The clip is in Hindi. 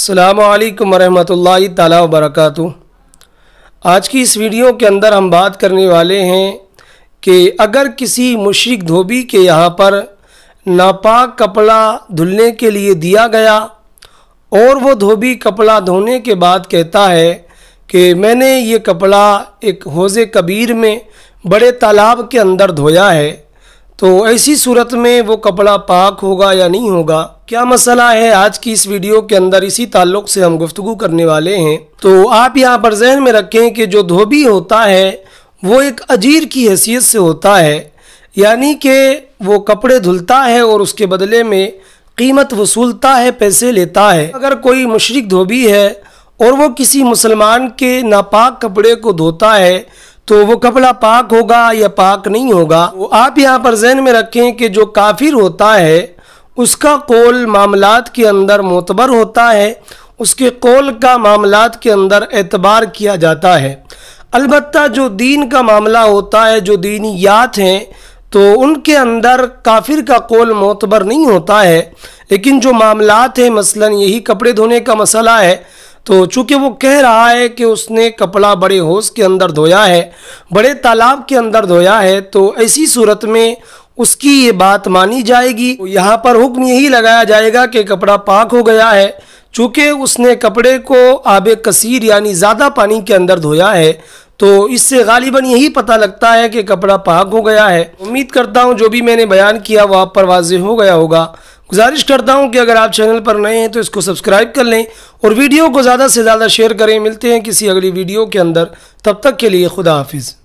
अल्लाम वरहमतुल्लाहि तला वबरकातु आज की इस वीडियो के अंदर हम बात करने वाले हैं कि अगर किसी मुशरक धोबी के यहाँ पर नापाक कपड़ा धुलने के लिए दिया गया और वो धोबी कपड़ा धोने के बाद कहता है कि मैंने ये कपड़ा एक हौज़ कबीर में बड़े तालाब के अंदर धोया है तो ऐसी सूरत में वो कपड़ा पाक होगा या नहीं होगा क्या मसला है आज की इस वीडियो के अंदर इसी ताल्लुक से हम गुफ्तु करने वाले हैं तो आप यहाँ पर जहन में रखें कि जो धोबी होता है वो एक अजीर की हैसियत से होता है यानी कि वो कपड़े धुलता है और उसके बदले में कीमत वसूलता है पैसे लेता है अगर कोई मुशरक धोबी है और वो किसी मुसलमान के नापाक कपड़े को धोता है तो वो कपड़ा पाक होगा या पाक नहीं होगा वो आप यहाँ पर जहन में रखें कि जो काफिर होता है उसका कौल मामलात के अंदर मोतबर होता है उसके कौल का मामलात के अंदर एतबार किया जाता है अलबत् जो दीन का मामला होता है जो दीनियात हैं तो उनके अंदर काफिर का कौल मोतबर नहीं होता है लेकिन जो मामलात हैं मसलन यही कपड़े धोने का मसला है तो चूंकि वो कह रहा है कि उसने कपड़ा बड़े होश के अंदर धोया है बड़े तालाब के अंदर धोया है तो ऐसी सूरत में उसकी ये बात मानी जाएगी तो यहाँ पर हुक्म यही लगाया जाएगा कि कपड़ा पाक हो गया है चूँकि उसने कपड़े को आब कसीर यानी ज़्यादा पानी के अंदर धोया है तो इससे गालिबा यही पता लगता है कि कपड़ा पाक हो गया है उम्मीद करता हूँ जो भी मैंने बयान किया वह आप पर वाज हो गया होगा गुजारिश करता हूँ कि अगर आप चैनल पर नए हैं तो इसको सब्सक्राइब कर लें और वीडियो को ज़्यादा से ज़्यादा शेयर करें मिलते हैं किसी अगली वीडियो के अंदर तब तक के लिए खुदा हाफिज़